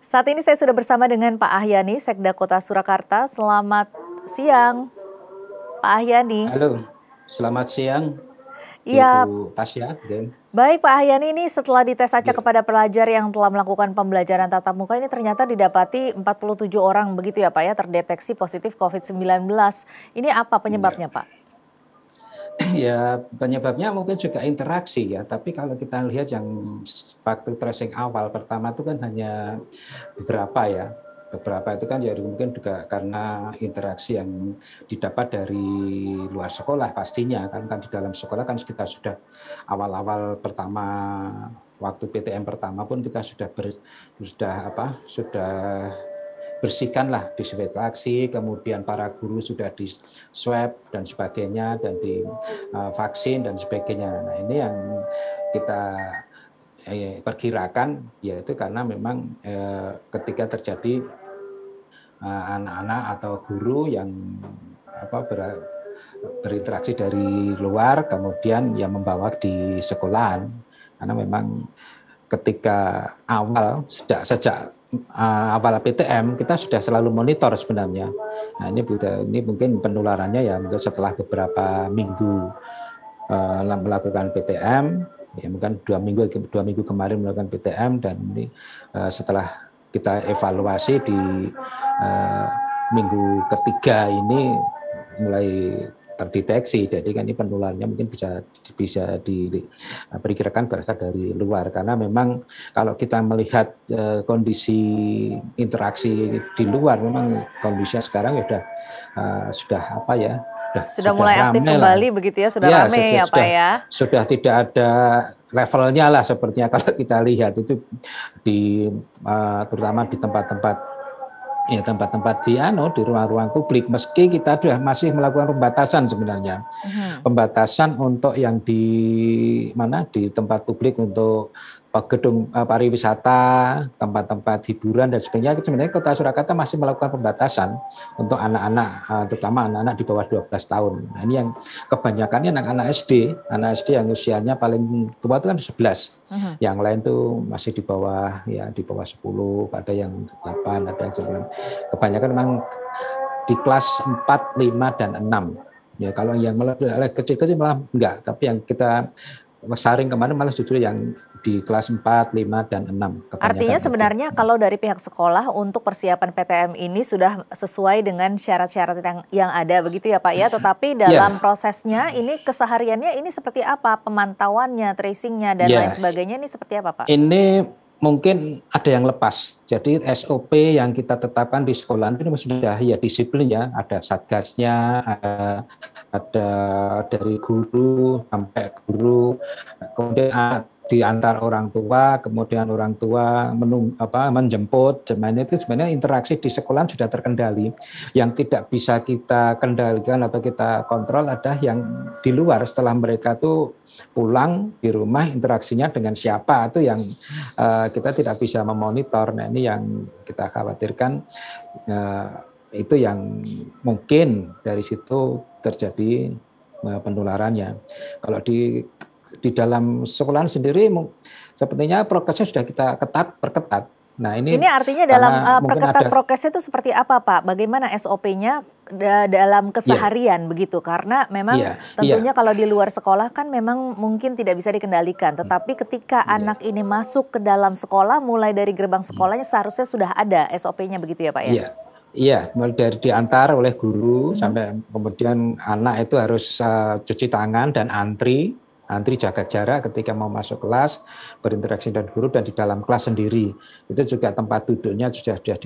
Saat ini saya sudah bersama dengan Pak Ahyani, Sekda Kota Surakarta. Selamat siang, Pak Ahyani. Halo, selamat siang. Iya. Tasya dan. Baik Pak Ahyani, ini setelah dites acak ya. kepada pelajar yang telah melakukan pembelajaran tatap muka ini ternyata didapati 47 orang begitu ya Pak ya terdeteksi positif COVID-19. Ini apa penyebabnya ya. Pak? ya penyebabnya mungkin juga interaksi ya, tapi kalau kita lihat yang waktu tracing awal pertama itu kan hanya beberapa ya, beberapa itu kan jadi ya mungkin juga karena interaksi yang didapat dari luar sekolah pastinya kan kan di dalam sekolah kan kita sudah awal-awal pertama waktu PTM pertama pun kita sudah ber, sudah apa sudah bersihkanlah disinfeksi, kemudian para guru sudah di swab dan sebagainya dan di eh, vaksin dan sebagainya. Nah, ini yang kita eh, perkirakan yaitu karena memang eh, ketika terjadi anak-anak atau guru yang apa berinteraksi dari luar kemudian yang membawa di sekolahan karena memang ketika awal sejak sejak uh, awal PTM kita sudah selalu monitor sebenarnya. Nah ini ini mungkin penularannya ya mungkin setelah beberapa minggu uh, melakukan PTM, ya mungkin dua minggu dua minggu kemarin melakukan PTM dan ini uh, setelah kita evaluasi di uh, minggu ketiga ini mulai terdeteksi. Jadi kan ini penularannya mungkin bisa bisa diperkirakan berasal dari luar karena memang kalau kita melihat eh, kondisi interaksi di luar memang kondisinya sekarang ya sudah eh, sudah apa ya sudah, sudah mulai aktif kembali begitu ya, sudah ya, ramai sudah, ya Pak ya. Sudah tidak ada levelnya lah sepertinya kalau kita lihat itu di uh, terutama di tempat-tempat ya tempat-tempat di ano di ruang-ruang publik meski kita sudah masih melakukan pembatasan sebenarnya hmm. pembatasan untuk yang di mana di tempat publik untuk gedung uh, pariwisata, tempat-tempat hiburan dan sebagainya. Sebenarnya Kota Surakarta masih melakukan pembatasan untuk anak-anak, uh, terutama anak-anak di bawah 12 tahun. Nah, ini yang kebanyakan anak-anak SD, anak SD yang usianya paling tua itu kan 11. Uh -huh. Yang lain tuh masih di bawah ya di bawah 10, ada yang 8, ada yang 9. Kebanyakan memang di kelas 4, 5 dan 6. Ya kalau yang kecil-kecil malah enggak, tapi yang kita saring kemarin malah justru yang di kelas 4, 5, dan 6. Artinya sebenarnya itu. kalau dari pihak sekolah untuk persiapan PTM ini sudah sesuai dengan syarat-syarat yang, yang ada begitu ya Pak ya, iya. tetapi dalam yeah. prosesnya ini kesehariannya ini seperti apa? Pemantauannya, tracingnya, dan yeah. lain sebagainya ini seperti apa Pak? Ini mungkin ada yang lepas. Jadi SOP yang kita tetapkan di sekolah ini sudah ya disiplin ya, ada satgasnya, ada, ada dari guru sampai guru, kemudian di diantar orang tua, kemudian orang tua menung, apa, menjemput, sebenarnya itu sebenarnya interaksi di sekolah sudah terkendali. Yang tidak bisa kita kendalikan atau kita kontrol adalah yang di luar setelah mereka tuh pulang di rumah interaksinya dengan siapa itu yang uh, kita tidak bisa memonitor. Nah ini yang kita khawatirkan uh, itu yang mungkin dari situ terjadi eh, penularannya. Kalau di di dalam sekolah sendiri sepertinya prokesnya sudah kita ketat perketat. Nah, ini Ini artinya dalam eh, perketat ada, prokesnya itu seperti apa, Pak? Bagaimana SOP-nya dalam iya. keseharian yeah. begitu? Karena memang yeah. Iya. tentunya yeah. kalau di luar sekolah kan memang mungkin tidak bisa dikendalikan, tetapi ketika yeah. anak ini masuk ke dalam sekolah mulai dari gerbang hmm. sekolahnya seharusnya sudah ada SOP-nya begitu ya, Pak ya? Yeah. Iya, mulai dari diantar oleh guru hmm. sampai kemudian anak itu harus uh, cuci tangan dan antri antri jaga jarak ketika mau masuk kelas, berinteraksi dengan guru dan di dalam kelas sendiri. Itu juga tempat duduknya sudah sudah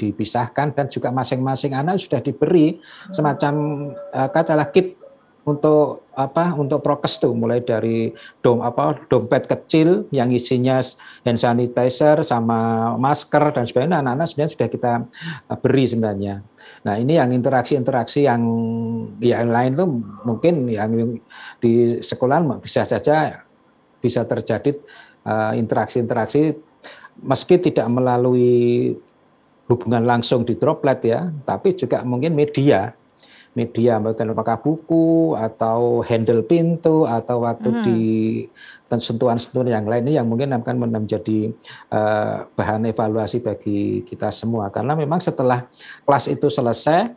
dipisahkan dan juga masing-masing anak sudah diberi hmm. semacam eh, katalah kit untuk apa untuk prokes tuh mulai dari dom apa dompet kecil yang isinya hand sanitizer sama masker dan sebagainya anak-anak sebenarnya sudah kita eh, beri sebenarnya nah ini yang interaksi-interaksi yang yang lain tuh mungkin yang di sekolah bisa saja bisa terjadi eh, interaksi-interaksi meski tidak melalui hubungan langsung di droplet ya tapi juga mungkin media media bahkan apakah buku atau handle pintu atau waktu hmm. di sentuhan-sentuhan yang lain ini yang mungkin akan menjadi eh, bahan evaluasi bagi kita semua karena memang setelah kelas itu selesai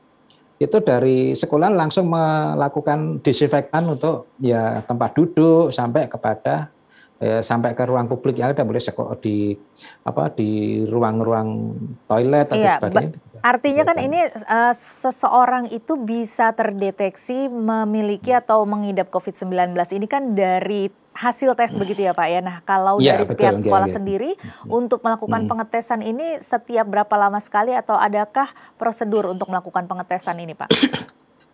itu dari sekolah langsung melakukan disinfektan untuk ya tempat duduk sampai kepada Eh, sampai ke ruang publik ya ada boleh sekok di apa di ruang-ruang toilet atau iya, sebagainya. Artinya kan gitu. ini uh, seseorang itu bisa terdeteksi memiliki hmm. atau mengidap COVID-19 ini kan dari hasil tes hmm. begitu ya Pak ya. Nah, kalau ya, dari pihak iya, sekolah ya, ya. sendiri hmm. untuk melakukan hmm. pengetesan ini setiap berapa lama sekali atau adakah prosedur untuk melakukan pengetesan ini Pak?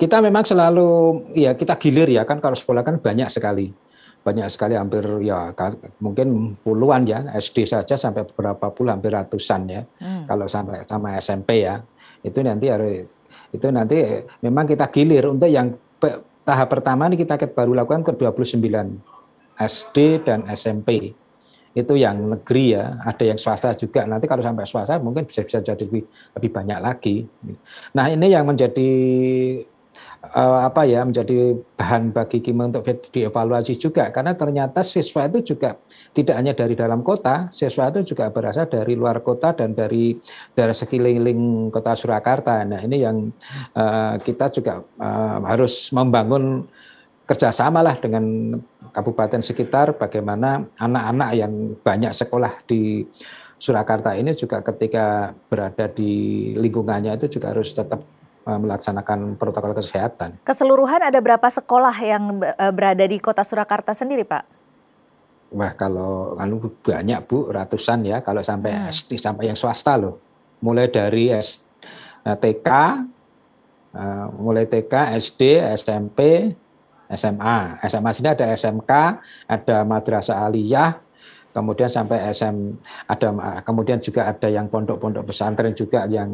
Kita memang selalu ya kita gilir ya kan kalau sekolah kan banyak sekali banyak sekali hampir ya mungkin puluhan ya SD saja sampai beberapa puluh hampir ratusan ya hmm. kalau sampai sama SMP ya itu nanti harus itu nanti memang kita gilir untuk yang tahap pertama ini kita baru lakukan ke 29 SD dan SMP itu yang negeri ya, ada yang swasta juga. Nanti kalau sampai swasta mungkin bisa bisa jadi lebih, lebih banyak lagi. Nah ini yang menjadi uh, apa ya menjadi bahan bagi Kimeng untuk dievaluasi juga karena ternyata siswa itu juga tidak hanya dari dalam kota, siswa itu juga berasal dari luar kota dan dari dari sekeliling kota Surakarta. Nah ini yang uh, kita juga uh, harus membangun kerjasama lah dengan kabupaten sekitar bagaimana anak-anak yang banyak sekolah di Surakarta ini juga ketika berada di lingkungannya itu juga harus tetap Eh, melaksanakan protokol kesehatan. Keseluruhan ada berapa sekolah yang eh, berada di kota Surakarta sendiri, Pak? Wah kalau kan banyak bu ratusan ya kalau sampai hmm. SD sampai yang swasta loh. Mulai dari eh, TK, mulai TK, SD, SMP, SMA. SMA sini ada SMK, ada Madrasah Aliyah, kemudian sampai SM ada kemudian juga ada yang pondok-pondok pesantren juga yang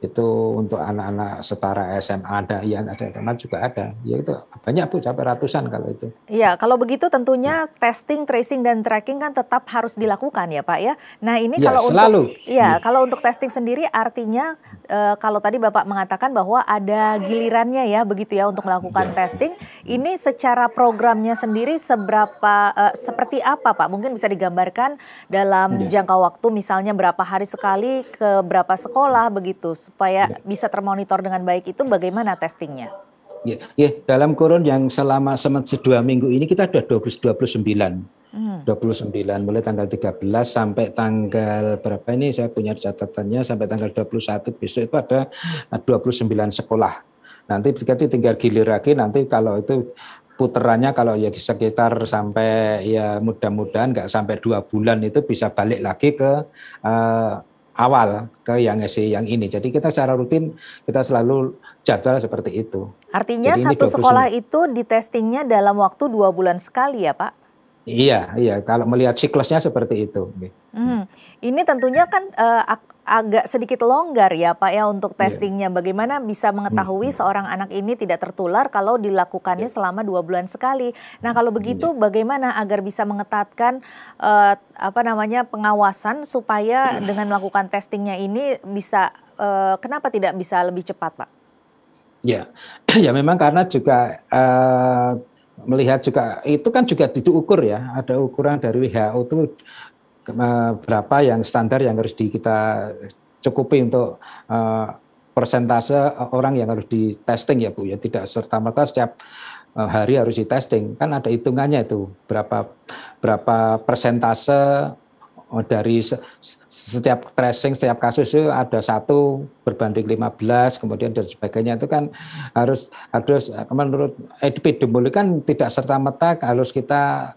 itu untuk anak-anak setara SMA ada ya ada teman juga ada ya itu banyak bu sampai ratusan kalau itu ya kalau begitu tentunya ya. testing tracing dan tracking kan tetap harus dilakukan ya pak ya nah ini ya, kalau selalu. untuk ya, ya kalau untuk testing sendiri artinya e, kalau tadi bapak mengatakan bahwa ada gilirannya ya begitu ya untuk melakukan ya. testing ini secara programnya sendiri seberapa e, seperti apa pak mungkin bisa digambarkan dalam ya. jangka waktu misalnya berapa hari sekali ke berapa sekolah begitu supaya ya. bisa termonitor dengan baik itu bagaimana testingnya? Ya, ya dalam kurun yang selama semester dua minggu ini kita sudah sembilan, hmm. dua Hmm. 29 mulai tanggal 13 sampai tanggal berapa ini saya punya catatannya sampai tanggal 21 besok itu ada 29 eh, sekolah nanti berarti tinggal gilir lagi nanti kalau itu puterannya kalau ya sekitar sampai ya mudah-mudahan nggak sampai dua bulan itu bisa balik lagi ke uh, awal ke yang si yang ini. Jadi kita secara rutin kita selalu jadwal seperti itu. Artinya Jadi satu sekolah itu di testingnya dalam waktu dua bulan sekali ya Pak? Iya, iya. Kalau melihat siklusnya seperti itu. Hmm. Ini tentunya kan uh, agak sedikit longgar ya Pak ya untuk iya. testingnya. Yeah. Bagaimana bisa mengetahui hmm, hmm. seorang anak ini tidak tertular kalau dilakukannya yeah. selama dua bulan sekali. Nah kalau begitu yeah. bagaimana agar bisa mengetatkan uh, apa namanya pengawasan supaya yeah. dengan melakukan testingnya ini bisa uh, kenapa tidak bisa lebih cepat Pak? Ya, ya memang karena juga uh, melihat juga itu kan juga diukur ya ada ukuran dari WHO itu Eh, berapa yang standar yang harus di kita cukupi untuk uh, persentase orang yang harus di testing ya Bu ya tidak serta merta setiap eh, hari harus di testing kan ada hitungannya itu berapa berapa persentase oh, dari setiap tracing setiap kasus itu ada satu berbanding 15 kemudian dan sebagainya itu kan harus harus menurut epidemiologi kan tidak serta merta harus kita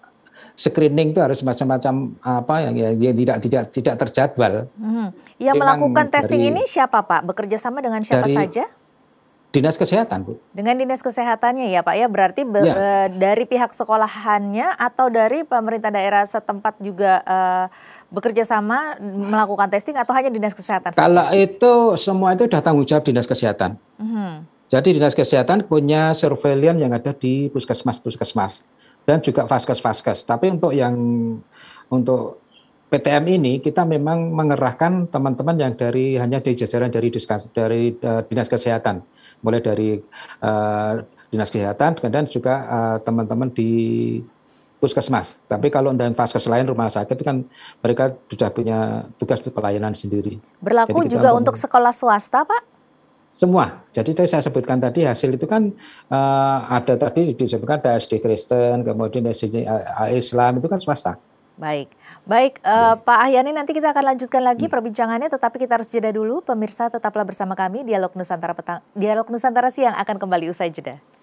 screening itu harus macam-macam apa yang, ya, ya, tidak tidak tidak terjadwal. Hmm. Yang Memang melakukan testing dari, ini siapa Pak? Bekerja sama dengan siapa dari, saja? Dinas Kesehatan, Bu. Dengan Dinas Kesehatannya ya, Pak. Ya, berarti be ya. Eh, dari pihak sekolahannya atau dari pemerintah daerah setempat juga e, bekerja sama melakukan testing atau hanya Dinas Kesehatan? Kalau saja? itu semua itu sudah tanggung jawab Dinas Kesehatan. Mm -hmm. Jadi Dinas Kesehatan punya surveillance yang ada di puskesmas-puskesmas dan juga vaskes-vaskes. Tapi untuk yang untuk PTM ini kita memang mengerahkan teman-teman yang dari hanya di jajaran dari diskas, dari uh, dinas kesehatan, mulai dari uh, dinas kesehatan dan juga eh, teman-teman di puskesmas. Tapi kalau dan vaskes lain rumah sakit kan mereka sudah punya tugas pelayanan sendiri. Berlaku juga untuk sekolah swasta, Pak? semua. Jadi tadi saya sebutkan tadi hasil itu kan uh, ada tadi disebutkan ada SD Kristen, kemudian SD Islam itu kan swasta. Baik. Baik, uh, Pak Ahyani nanti kita akan lanjutkan lagi hmm. perbincangannya tetapi kita harus jeda dulu. Pemirsa tetaplah bersama kami Dialog Nusantara Petang. Dialog Nusantara siang akan kembali usai jeda.